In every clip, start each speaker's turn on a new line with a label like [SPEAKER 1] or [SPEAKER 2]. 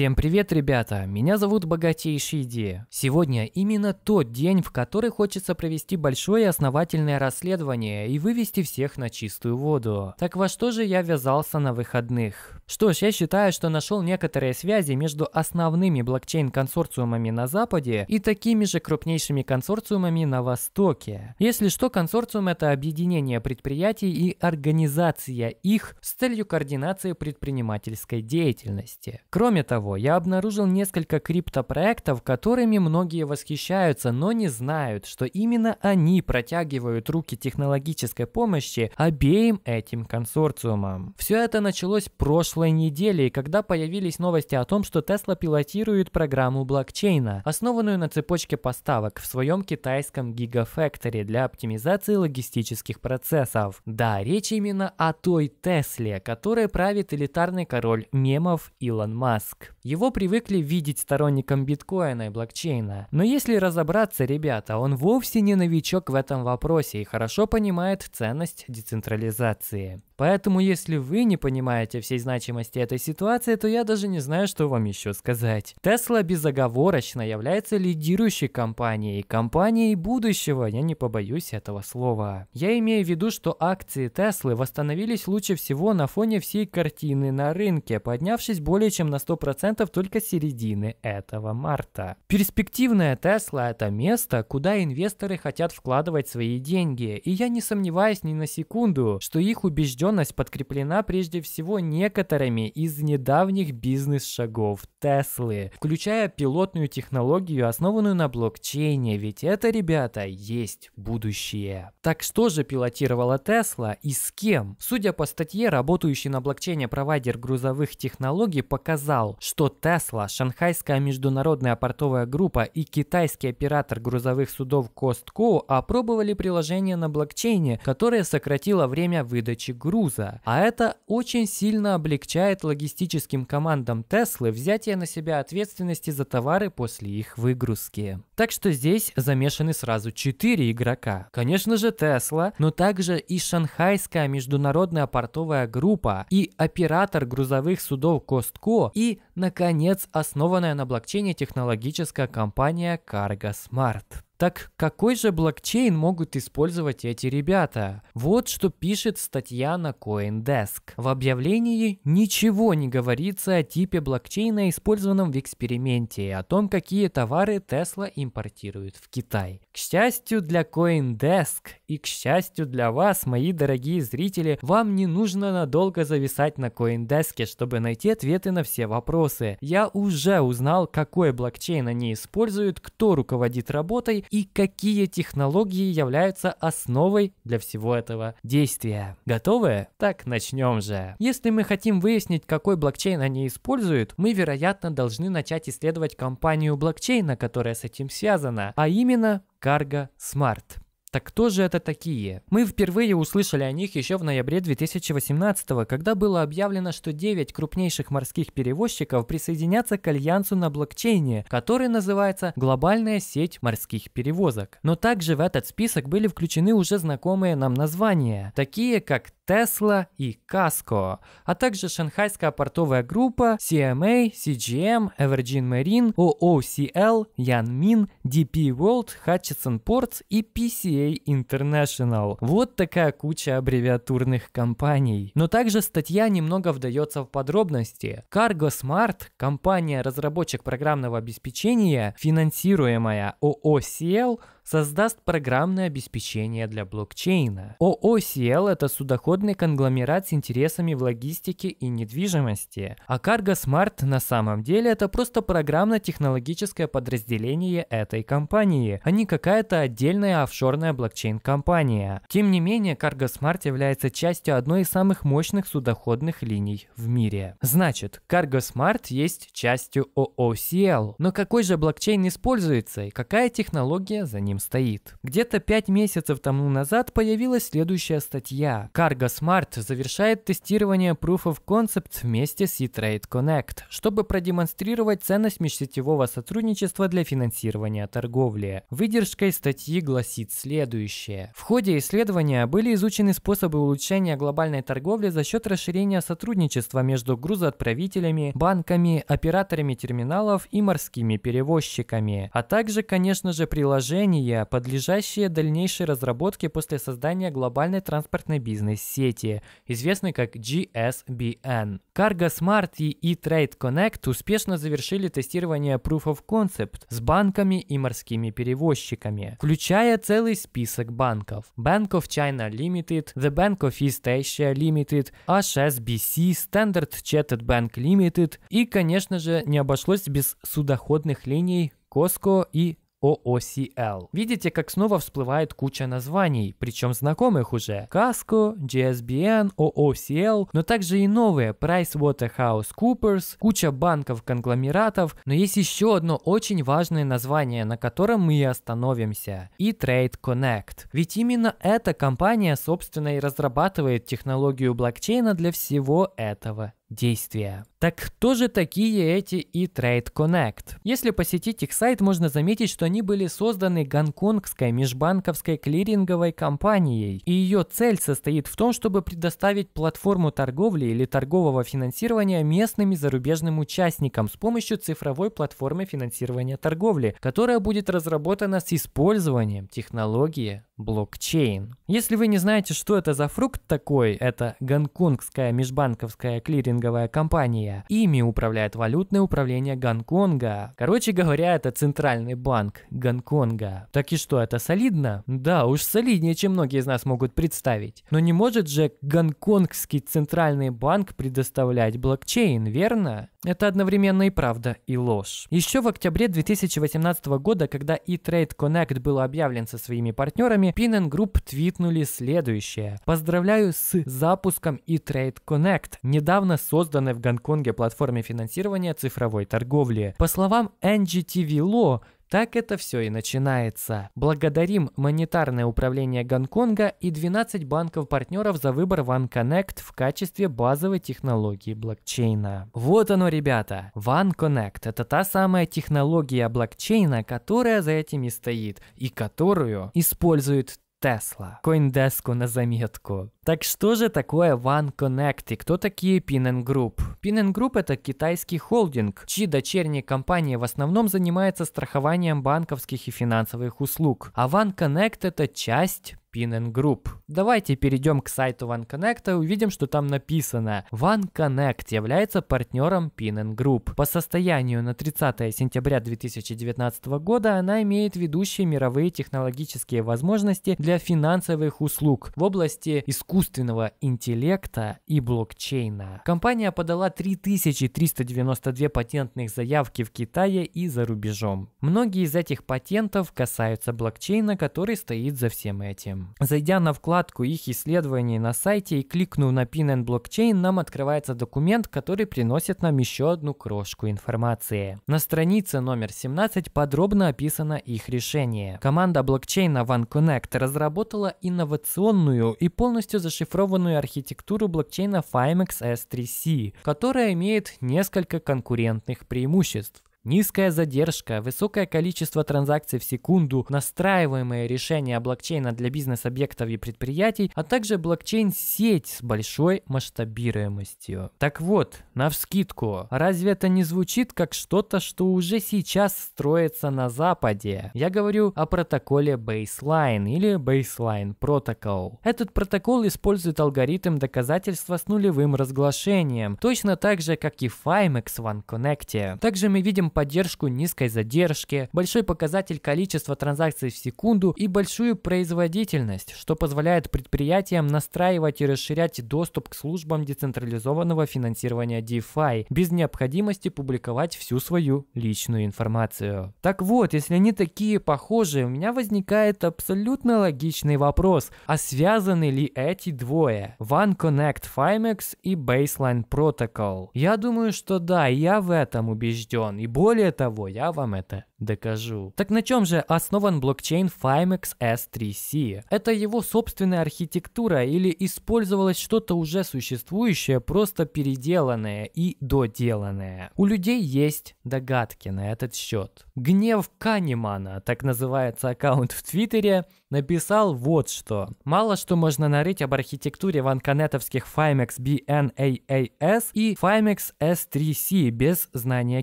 [SPEAKER 1] Всем привет, ребята! Меня зовут Богатейшая Идея. Сегодня именно тот день, в который хочется провести большое основательное расследование и вывести всех на чистую воду. Так во что же я ввязался на выходных? Что ж, я считаю, что нашел некоторые связи между основными блокчейн-консорциумами на Западе и такими же крупнейшими консорциумами на Востоке. Если что, консорциум — это объединение предприятий и организация их с целью координации предпринимательской деятельности. Кроме того, того, я обнаружил несколько криптопроектов, которыми многие восхищаются, но не знают, что именно они протягивают руки технологической помощи обеим этим консорциумам. Все это началось прошлой неделе, когда появились новости о том, что Tesla пилотирует программу блокчейна, основанную на цепочке поставок в своем китайском гигафакторе для оптимизации логистических процессов. Да, речь именно о той Тесле, которая правит элитарный король мемов Илон Маск. Его привыкли видеть сторонником биткоина и блокчейна. Но если разобраться, ребята, он вовсе не новичок в этом вопросе и хорошо понимает ценность децентрализации. Поэтому, если вы не понимаете всей значимости этой ситуации, то я даже не знаю, что вам еще сказать. Tesla безоговорочно является лидирующей компанией, компанией будущего, я не побоюсь этого слова. Я имею в виду, что акции Теслы восстановились лучше всего на фоне всей картины на рынке, поднявшись более чем на 100% только с середины этого марта. Перспективная Тесла – это место, куда инвесторы хотят вкладывать свои деньги, и я не сомневаюсь ни на секунду, что их убежденность убежденность подкреплена прежде всего некоторыми из недавних бизнес-шагов Теслы, включая пилотную технологию, основанную на блокчейне, ведь это, ребята, есть будущее. Так что же пилотировала Тесла и с кем? Судя по статье, работающий на блокчейне провайдер грузовых технологий показал, что Тесла, шанхайская международная портовая группа и китайский оператор грузовых судов Costco опробовали приложение на блокчейне, которое сократило время выдачи груза груза, а это очень сильно облегчает логистическим командам Теслы взятие на себя ответственности за товары после их выгрузки. Так что здесь замешаны сразу четыре игрока. Конечно же Тесла, но также и Шанхайская международная портовая группа, и оператор грузовых судов Костко, и, наконец, основанная на блокчейне технологическая компания Cargo Smart. Так какой же блокчейн могут использовать эти ребята? Вот что пишет статья на CoinDesk. В объявлении ничего не говорится о типе блокчейна, использованном в эксперименте, и о том, какие товары Tesla импортирует в Китай счастью для CoinDesk и, к счастью для вас, мои дорогие зрители, вам не нужно надолго зависать на CoinDesk, чтобы найти ответы на все вопросы. Я уже узнал, какой блокчейн они используют, кто руководит работой и какие технологии являются основой для всего этого действия. Готовы? Так начнем же. Если мы хотим выяснить, какой блокчейн они используют, мы, вероятно, должны начать исследовать компанию блокчейна, которая с этим связана, а именно Carga Smart. Так кто же это такие? Мы впервые услышали о них еще в ноябре 2018 когда было объявлено, что 9 крупнейших морских перевозчиков присоединятся к альянсу на блокчейне, который называется «Глобальная сеть морских перевозок». Но также в этот список были включены уже знакомые нам названия, такие как Tesla и Casco, а также шанхайская портовая группа CMA, CGM, Evergreen Marine, OOCL, Yanmin, DP World, Hutchison Ports и PCA International. Вот такая куча аббревиатурных компаний. Но также статья немного вдается в подробности. Cargo Smart, компания-разработчик программного обеспечения, финансируемая ООО Ciel, создаст программное обеспечение для блокчейна. OOCL – это судоходный конгломерат с интересами в логистике и недвижимости, а Cargo Smart на самом деле это просто программно-технологическое подразделение этой компании, а не какая-то отдельная офшорная блокчейн-компания. Тем не менее, Cargo Smart является частью одной из самых мощных судоходных линий в мире. Значит, Cargo Smart есть частью OOCL. Но какой же блокчейн используется и какая технология за ним стоит. Где-то 5 месяцев тому назад появилась следующая статья. Cargo Smart завершает тестирование Proof of Concept вместе с E-Trade Connect, чтобы продемонстрировать ценность межсетевого сотрудничества для финансирования торговли. Выдержка из статьи гласит следующее. В ходе исследования были изучены способы улучшения глобальной торговли за счет расширения сотрудничества между грузоотправителями, банками, операторами терминалов и морскими перевозчиками, а также, конечно же, приложениями технология, подлежащая дальнейшей разработке после создания глобальной транспортной бизнес-сети, известной как GSBN. Cargo Smart и E-Trade Connect успешно завершили тестирование Proof of Concept с банками и морскими перевозчиками, включая целый список банков. Bank of China Limited, The Bank of East Asia Limited, HSBC, Standard Chatted Bank Limited и, конечно же, не обошлось без судоходных линий Costco и OOCL. Видите, как снова всплывает куча названий, причем знакомых уже. Casco, GSBN, OOCL, но также и новые PricewaterhouseCoopers, куча банков-конгломератов, но есть еще одно очень важное название, на котором мы и остановимся, и e Trade Connect. Ведь именно эта компания, собственно, и разрабатывает технологию блокчейна для всего этого действия. Так кто же такие эти и Trade Connect? Если посетить их сайт, можно заметить, что они были созданы гонконгской межбанковской клиринговой компанией, и ее цель состоит в том, чтобы предоставить платформу торговли или торгового финансирования местным и зарубежным участникам с помощью цифровой платформы финансирования торговли, которая будет разработана с использованием технологии блокчейн. Если вы не знаете, что это за фрукт такой, это гонконгская межбанковская клиринговая компания. Ими управляет валютное управление Гонконга. Короче говоря, это центральный банк Гонконга. Так и что, это солидно? Да, уж солиднее, чем многие из нас могут представить. Но не может же гонконгский центральный банк предоставлять блокчейн, верно? Это одновременно и правда, и ложь. Еще в октябре 2018 года, когда E-Trade Connect был объявлен со своими партнерами, компании Pinen Group твитнули следующее. Поздравляю с запуском E-Trade Connect, недавно созданной в Гонконге платформе финансирования цифровой торговли. По словам NGTV Law, так это все и начинается. Благодарим монетарное управление Гонконга и 12 банков-партнеров за выбор OneConnect в качестве базовой технологии блокчейна. Вот оно, ребята. OneConnect – это та самая технология блокчейна, которая за этим и стоит, и которую используют Тесла. Коиндеску на заметку. Так что же такое OneConnect и кто такие Pinen Group? Pinen Group это китайский холдинг, чьи дочерние компании в основном занимаются страхованием банковских и финансовых услуг. А OneConnect это часть Pin Group. Давайте перейдем к сайту OneConnect и увидим, что там написано. OneConnect является партнером Pin Group. По состоянию на 30 сентября 2019 года она имеет ведущие мировые технологические возможности для финансовых услуг в области искусственного интеллекта и блокчейна. Компания подала 3392 патентных заявки в Китае и за рубежом. Многие из этих патентов касаются блокчейна, который стоит за всем этим блокчейном. Зайдя на вкладку их исследований на сайте и кликнув на Pin and Blockchain, нам открывается документ, который приносит нам еще одну крошку информации. На странице номер 17 подробно описано их решение. Команда блокчейна OneConnect разработала инновационную и полностью зашифрованную архитектуру блокчейна FIMEX S3C, которая имеет несколько конкурентных преимуществ. Низкая задержка, высокое количество транзакций в секунду, настраиваемые решения блокчейна для бизнес-объектов и предприятий, а также блокчейн-сеть с большой масштабируемостью. Так вот, навскидку, разве это не звучит как что-то, что уже сейчас строится на Западе? Я говорю о протоколе Baseline или Baseline Protocol. Этот протокол использует алгоритм доказательства с нулевым разглашением, точно так же, как и FIMEX в OneConnect. Также мы видим поддержку низкой задержки, большой показатель количества транзакций в секунду и большую производительность, что позволяет предприятиям настраивать и расширять доступ к службам децентрализованного финансирования DeFi без необходимости публиковать всю свою личную информацию. Так вот, если они такие похожие, у меня возникает абсолютно логичный вопрос, а связаны ли эти двое? Connect, Fimex и Baseline Protocol. Я думаю, что да, я в этом убежден, и более того, я вам это докажу. Так на чем же основан блокчейн Fimex S3C? Это его собственная архитектура или использовалось что-то уже существующее, просто переделанное и доделанное? У людей есть догадки на этот счет. Гнев Канемана, так называется аккаунт в Твиттере, написал вот что. Мало что можно нарыть об архитектуре ванконетовских Fimex BNAAS и Fimex S3C без знания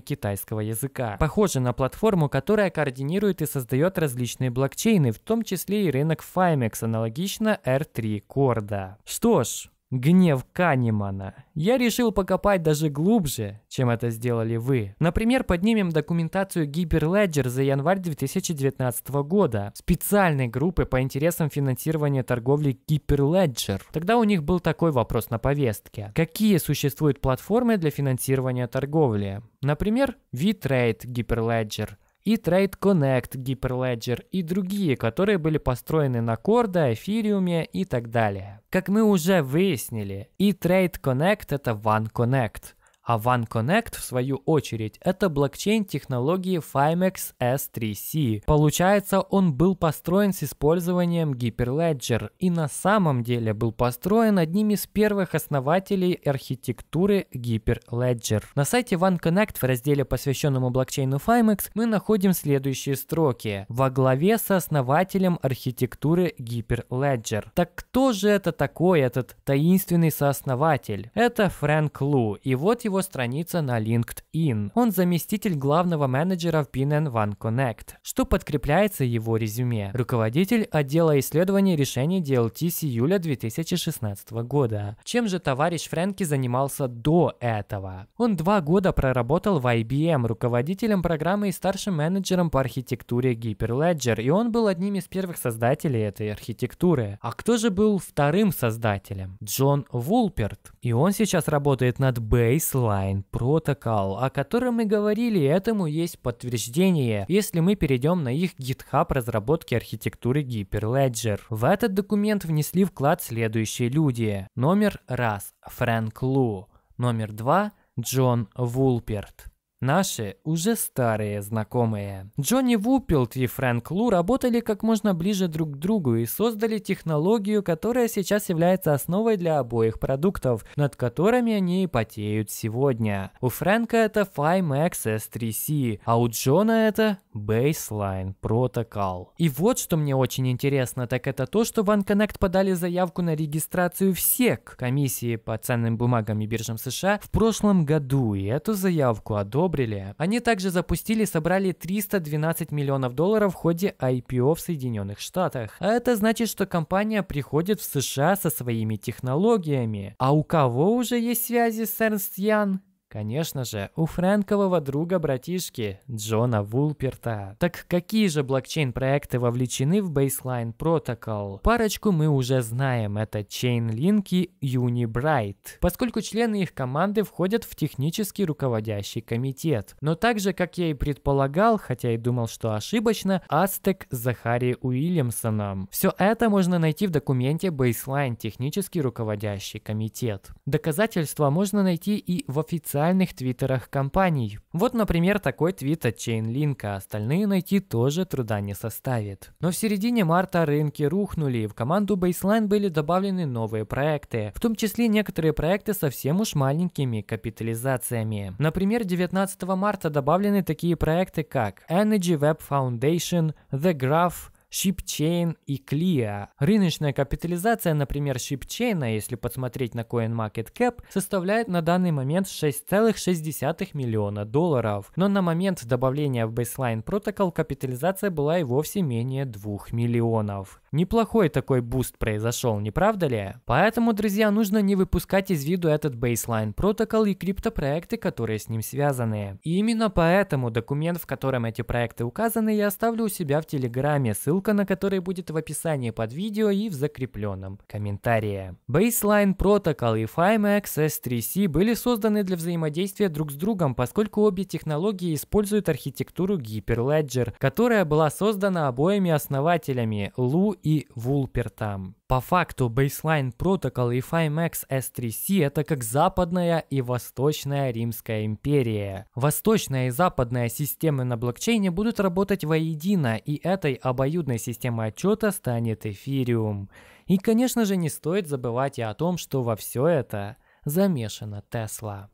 [SPEAKER 1] китайского языка. Похоже на платформу, которая координирует и создает различные блокчейны, в том числе и рынок Fimex, аналогично R3 Корда. Что ж, гнев Канемана. Я решил покопать даже глубже, чем это сделали вы. Например, поднимем документацию Hyperledger за январь 2019 года, специальной группы по интересам финансирования торговли Hyperledger. Тогда у них был такой вопрос на повестке. Какие существуют платформы для финансирования торговли? Например, VTrade Hyperledger – и Trade Connect Hyperledger и другие, которые были построены на Корда, Эфириуме и так далее. Как мы уже выяснили, и Trade Connect это OneConnect. А OneConnect, в свою очередь, это блокчейн технологии FIMEX S3C. Получается, он был построен с использованием Hyperledger и на самом деле был построен одним из первых основателей архитектуры Hyperledger. На сайте OneConnect в разделе, посвященному блокчейну FIMEX, мы находим следующие строки. Во главе со основателем архитектуры Hyperledger. Так кто же это такой, этот таинственный сооснователь? Это Фрэнк Лу, и вот его его страница на LinkedIn. Он заместитель главного менеджера в BNN One Connect, что подкрепляется его резюме. Руководитель отдела исследований решений DLT с июля 2016 года. Чем же товарищ Фрэнки занимался до этого? Он два года проработал в IBM руководителем программы и старшим менеджером по архитектуре Hyperledger, и он был одним из первых создателей этой архитектуры. А кто же был вторым создателем? Джон Вулперт. И он сейчас работает над Baseline Inline Protocol, о котором мы говорили, этому есть подтверждение, если мы перейдем на их GitHub разработки архитектуры Hyperledger. В этот документ внесли вклад следующие люди. Номер раз Фрэнк Лу. Номер два Джон Вулперт. Наши уже старые знакомые. Джонни Вупилд и Фрэнк Лу работали как можно ближе друг к другу и создали технологию, которая сейчас является основой для обоих продуктов, над которыми они потеют сегодня. У Фрэнка это Fime s 3C, а у Джона это Baseline Protocol. И вот что мне очень интересно, так это то, что в OneConnect подали заявку на регистрацию всех комиссии по ценным бумагам и биржам США, в прошлом году, и эту заявку одобрили одобрили. Они также запустили и собрали 312 миллионов долларов в ходе IPO в Соединенных Штатах. А это значит, что компания приходит в США со своими технологиями. А у кого уже есть связи с Эрнст Ян? Конечно же, у Фрэнкового друга-братишки Джона Вулперта. Так какие же блокчейн-проекты вовлечены в Baseline Protocol? Парочку мы уже знаем, это Chainlink и Unibright, поскольку члены их команды входят в технический руководящий комитет. Но также, как я и предполагал, хотя и думал, что ошибочно, Астек с Захари Уильямсоном. Все это можно найти в документе Baseline технический руководящий комитет. Доказательства можно найти и в официальном официальных твиттерах компаний. Вот, например, такой твит от Chainlink, а остальные найти тоже труда не составит. Но в середине марта рынки рухнули, и в команду Baseline были добавлены новые проекты, в том числе некоторые проекты совсем уж маленькими капитализациями. Например, 19 марта добавлены такие проекты, как Energy Web Foundation, The Graph, ShipChain и Clia. Рыночная капитализация, например, ShipChain, а если посмотреть на CoinMarketCap, составляет на данный момент 6,6 миллиона долларов, но на момент добавления в Baseline Protocol капитализация была и вовсе менее 2 миллионов. Неплохой такой буст произошел, не правда ли? Поэтому, друзья, нужно не выпускать из виду этот Baseline Protocol и криптопроекты, которые с ним связаны. И именно поэтому документ, в котором эти проекты указаны, я оставлю у себя в Телеграме, ссылку ссылка на который будет в описании под видео и в закрепленном комментарии. Baseline Protocol и FIME s 3C были созданы для взаимодействия друг с другом, поскольку обе технологии используют архитектуру Hyperledger, которая была создана обоими основателями Лу и Вулпертам. По факту Baseline Protocol и FimeX S3C это как западная и восточная Римская империя. Восточная и западная системы на блокчейне будут работать воедино, и этой обоюдной крупной системы отчета станет эфириум. И, конечно же, не стоит забывать и о том, что во все это замешана Тесла.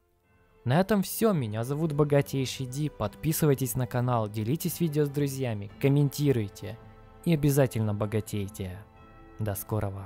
[SPEAKER 1] На этом все, меня зовут Богатейший Ди, подписывайтесь на канал, делитесь видео с друзьями, комментируйте и обязательно богатейте. До скорого!